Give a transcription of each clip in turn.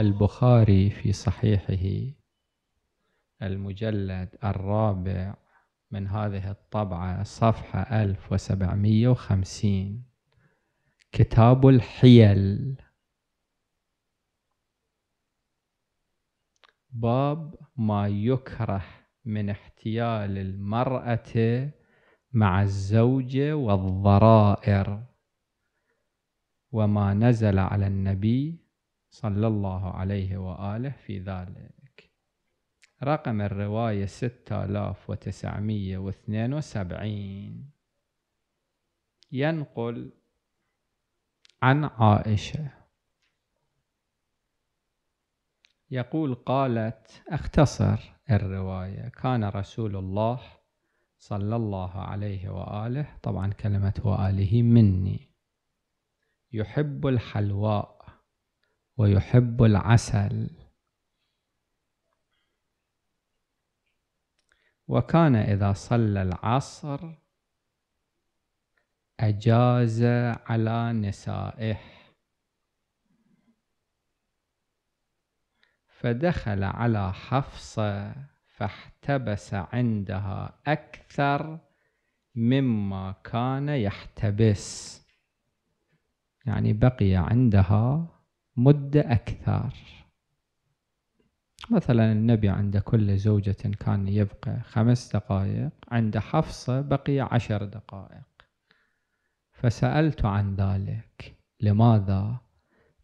البخاري في صحيحه المجلد الرابع من هذه الطبعة صفحة 1750 كتاب الحيل باب ما يكره من احتيال المرأة مع الزوجة والضرائر وما نزل على النبي صلى الله عليه وآله في ذلك رقم الرواية 6972 ينقل عن عائشة يقول قالت اختصر الرواية كان رسول الله صلى الله عليه وآله طبعا كلمة وآله مني يحب الحلواء ويحب العسل وكان إذا صلى العصر أجاز على نسائه فدخل على حفصة فاحتبس عندها أكثر مما كان يحتبس يعني بقي عندها مدة أكثر مثلا النبي عند كل زوجة كان يبقى خمس دقائق عند حفصة بقي عشر دقائق فسألت عن ذلك لماذا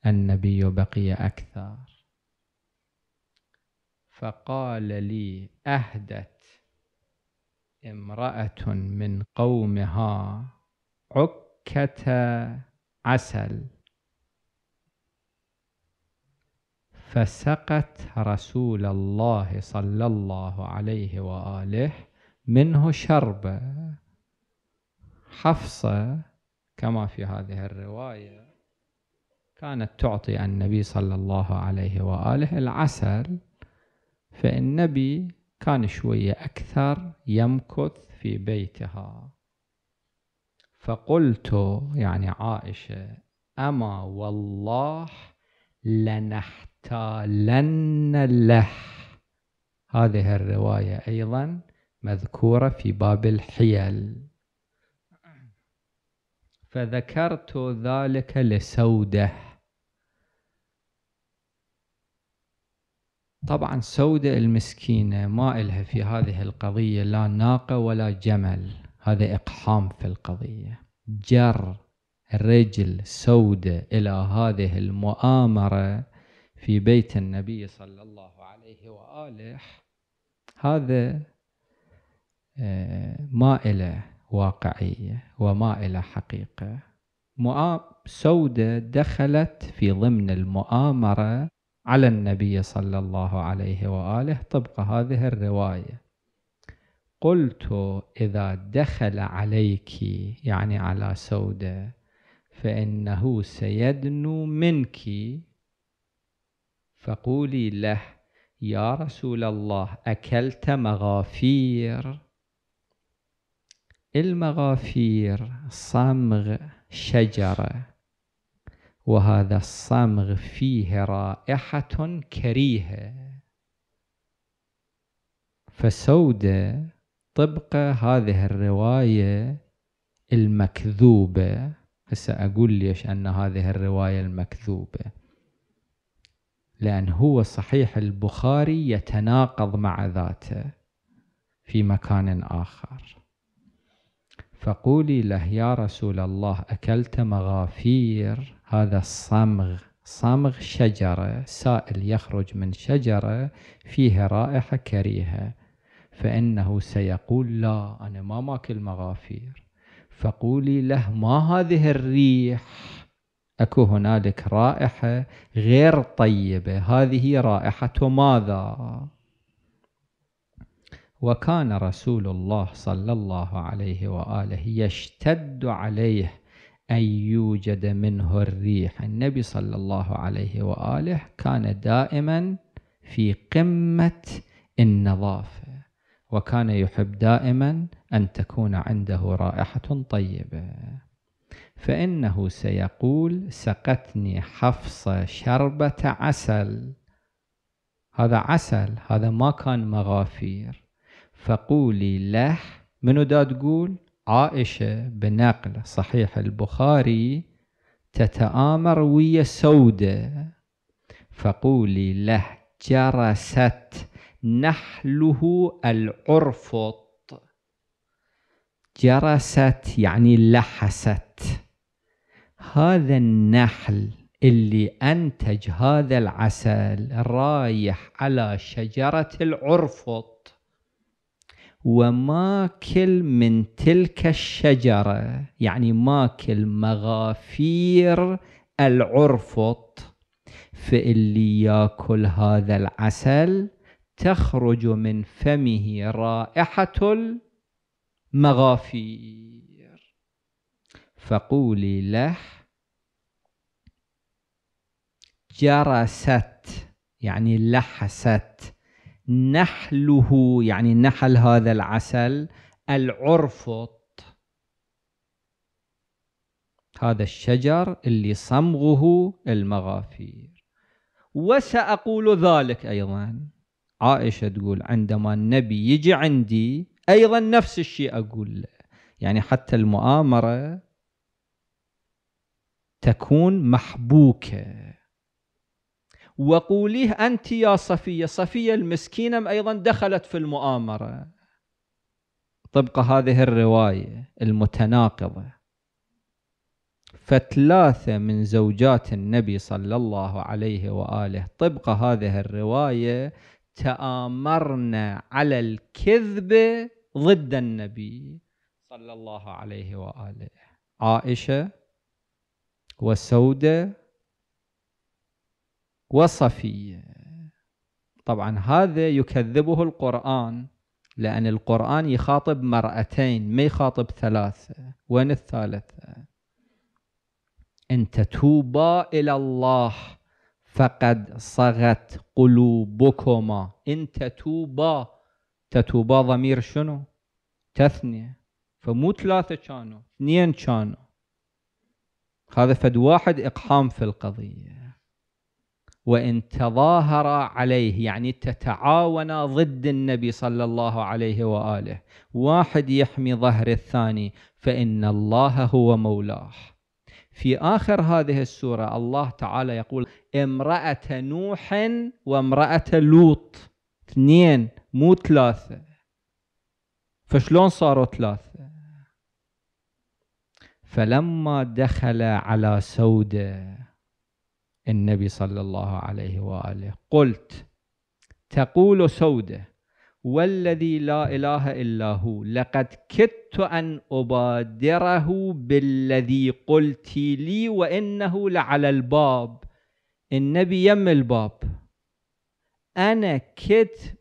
النبي بقي أكثر فقال لي أهدت امرأة من قومها عكة عسل فسقت رسول الله صلى الله عليه واله منه شربه حفصه كما في هذه الروايه كانت تعطي النبي صلى الله عليه واله العسل فالنبي كان شويه اكثر يمكث في بيتها فقلت يعني عائشه اما والله لنحت تالن له هذه الرواية أيضا مذكورة في باب الحيل فذكرت ذلك لسوده طبعا سودة المسكينة ما إلها في هذه القضية لا ناقة ولا جمل هذا إقحام في القضية جر رجل سودة إلى هذه المؤامرة في بيت النبي صلى الله عليه وآله هذا آه، ما إلى واقعية وما إلى حقيقة سودة دخلت في ضمن المؤامرة على النبي صلى الله عليه وآله طبق هذه الرواية قلت إذا دخل عليك يعني على سودة فإنه سيدنو منك فقولي له يا رسول الله أكلت مغافير المغافير صمغ شجرة وهذا الصمغ فيه رائحة كريهة فسودة طبق هذه الرواية المكذوبة هسه أقول ليش أن هذه الرواية المكذوبة لأن هو صحيح البخاري يتناقض مع ذاته في مكان آخر فقولي له يا رسول الله أكلت مغافير هذا الصمغ صمغ شجرة سائل يخرج من شجرة فيها رائحة كريهة فإنه سيقول لا أنا ما ماكل مغافير فقولي له ما هذه الريح اكو هنالك رائحه غير طيبه هذه رائحه ماذا وكان رسول الله صلى الله عليه واله يشتد عليه ان يوجد منه الريح النبي صلى الله عليه واله كان دائما في قمه النظافه وكان يحب دائما ان تكون عنده رائحه طيبه فإنه سيقول سقتني حفصة شربة عسل هذا عسل هذا ما كان مغافير فقولي له منو دا تقول عائشة بنقل صحيح البخاري تتآمر ويا سودة فقولي له جرست نحله العرفط جرست يعني لحست هذا النحل اللي أنتج هذا العسل رايح على شجرة العرفط وماكل من تلك الشجرة يعني ماكل مغافير العرفط فاللي ياكل هذا العسل تخرج من فمه رائحة المغافير فقولي له جرست يعني لحست نحله يعني نحل هذا العسل العرفط هذا الشجر اللي صمغه المغافير وسأقول ذلك أيضا عائشة تقول عندما النبي يجي عندي أيضا نفس الشيء أقول له يعني حتى المؤامرة تكون محبوكة وقوليه أنت يا صفية صفية المسكينة أيضا دخلت في المؤامرة طبق هذه الرواية المتناقضة فثلاثة من زوجات النبي صلى الله عليه وآله طبق هذه الرواية تآمرنا على الكذب ضد النبي صلى الله عليه وآله عائشة وسودة وصفية طبعا هذا يكذبه القرآن لأن القرآن يخاطب مرأتين ما يخاطب ثلاثة وين الثالثة أن تتوبا إلى الله فقد صغت قلوبكما إن تتوبا تتوبا ضمير شنو تثنية فمو ثلاثة كانوا اثنين كانوا هذا فد واحد إقحام في القضية وإن تظاهر عليه يعني تتعاون ضد النبي صلى الله عليه وآله واحد يحمي ظهر الثاني فإن الله هو مولاه في آخر هذه السورة الله تعالى يقول امرأة نوح وامرأة لوط اثنين مو ثلاثة فشلون صاروا ثلاثة فلما دخل على سودة النبي صلى الله عليه وآله قلت تقول سودة والذي لا إله إلا هو لقد كدت أن أبادره بالذي قلت لي وإنه لعلى الباب النبي يم الباب أنا كدت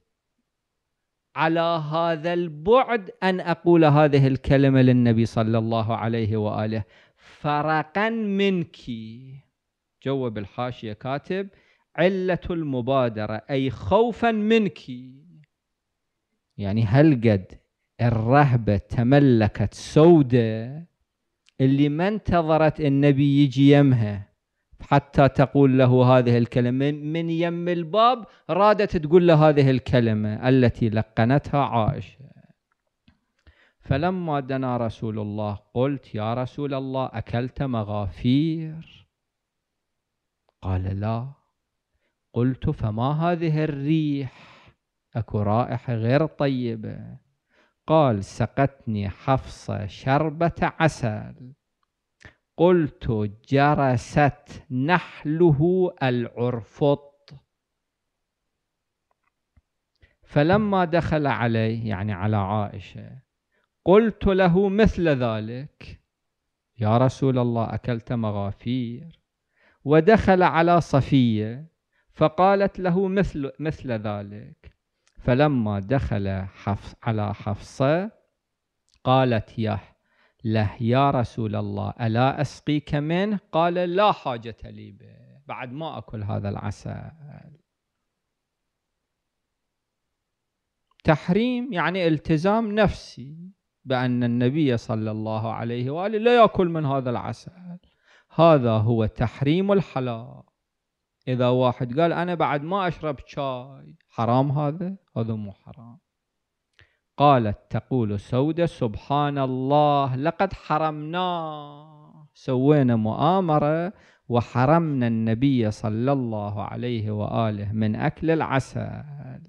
على هذا البعد أن أقول هذه الكلمة للنبي صلى الله عليه وآله فرقا منك جوب الحاشية كاتب علة المبادرة أي خوفا منك يعني هل قد الرهبة تملكت سودة اللي ما انتظرت النبي يجي يمها حتى تقول له هذه الكلمة من يم الباب رادت تقول له هذه الكلمة التي لقنتها عائشة فلما دنا رسول الله قلت يا رسول الله أكلت مغافير قال لا قلت فما هذه الريح أكو رائحة غير طيبة قال سقتني حفصة شربة عسل قلت جرست نحله العرفط فلما دخل علي يعني على عائشه قلت له مثل ذلك يا رسول الله اكلت مغافير ودخل على صفيه فقالت له مثل مثل ذلك فلما دخل حفص على حفصه قالت يا له يا رسول الله ألا أسقيك منه قال لا حاجة لي به بعد ما أكل هذا العسل تحريم يعني التزام نفسي بأن النبي صلى الله عليه وآله لا يأكل من هذا العسل هذا هو تحريم الحلال إذا واحد قال أنا بعد ما أشرب شاي حرام هذا؟ هذا مو حرام قالت تقول سودة سبحان الله لقد حرمناه سوينا مؤامرة وحرمنا النبي صلى الله عليه وآله من أكل العسل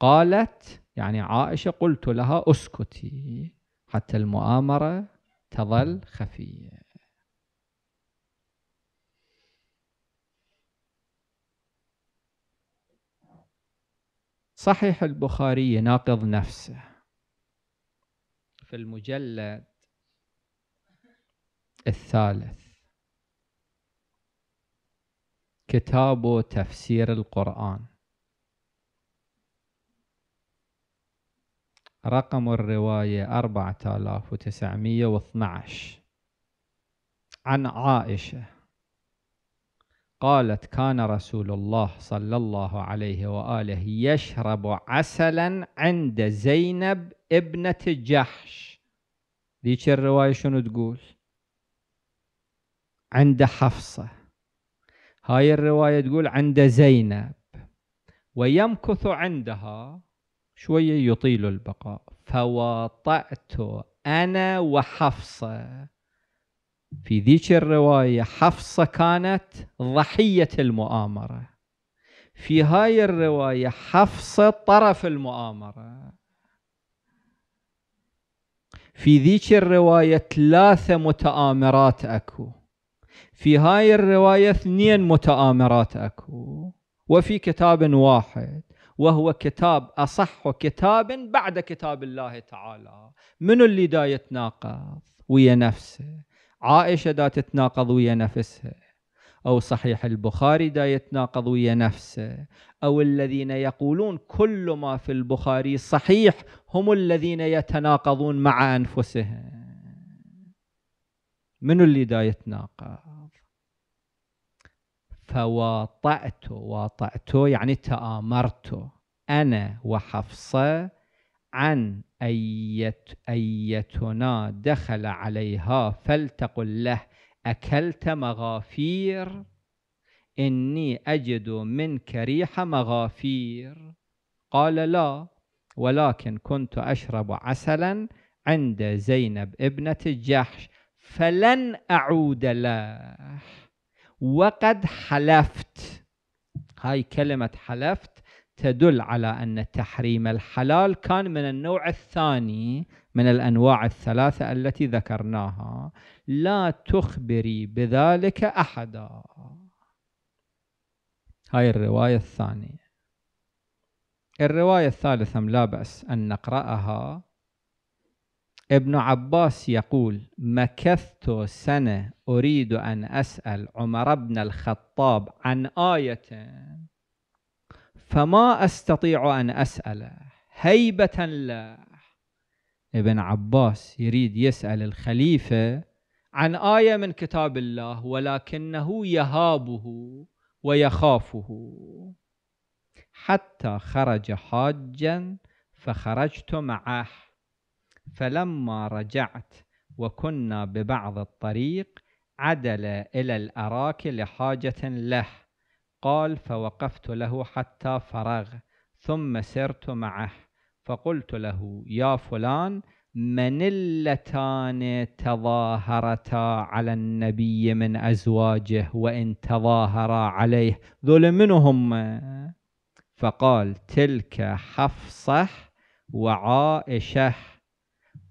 قالت يعني عائشة قلت لها اسكتي حتى المؤامرة تظل خفية صحيح البخاري يناقض نفسه في المجلد الثالث كتاب تفسير القرآن رقم الرواية 4912 عن عائشة قالت كان رسول الله صلى الله عليه وآله يشرب عسلا عند زينب ابنة جحش ذيك الرواية شنو تقول عند حفصة هاي الرواية تقول عند زينب ويمكث عندها شوية يطيل البقاء فواطأت أنا وحفصة في ذيك الرواية حفصة كانت ضحية المؤامرة في هاي الرواية حفصة طرف المؤامرة في ذيك الرواية ثلاثة متآمرات أكو في هاي الرواية اثنين متآمرات أكو وفي كتاب واحد وهو كتاب أصح كتاب بعد كتاب الله تعالى من اللي دا يتناقض ويا نفسه عائشة دا تتناقض ويا نفسها أو صحيح البخاري دا يتناقض ويا نفسه أو الذين يقولون كل ما في البخاري صحيح هم الذين يتناقضون مع أنفسهم من اللي دا يتناقض فواطأت واطأت يعني تآمرت أنا وحفصة عن أيت أيتنا دخل عليها فلتقل له أكلت مغافير إني أجد منك ريح مغافير قال لا ولكن كنت أشرب عسلا عند زينب ابنة الجحش فلن أعود له وقد حلفت هاي كلمة حلفت تدل على أن تحريم الحلال كان من النوع الثاني من الأنواع الثلاثة التي ذكرناها لا تخبري بذلك أحدا هاي الرواية الثانية الرواية الثالثة لا بأس أن نقرأها ابن عباس يقول مكثت سنة أريد أن أسأل عمر بن الخطاب عن آية فما أستطيع أن أسأله هيبة له ابن عباس يريد يسأل الخليفة عن آية من كتاب الله ولكنه يهابه ويخافه حتى خرج حاجا فخرجت معه فلما رجعت وكنا ببعض الطريق عدل إلى الأراك لحاجة له قال فوقفت له حتى فرغ ثم سرت معه فقلت له يا فلان من اللتان تظاهرتا على النبي من أزواجه وإن تظاهرا عليه ذل منهم فقال تلك حفصة وعائشة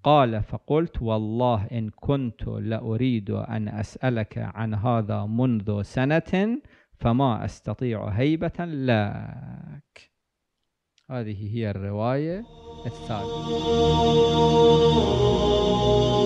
قال فقلت والله إن كنت لأريد أن أسألك عن هذا منذ سنة فما أستطيع هيبة لك هذه هي الرواية الثالثة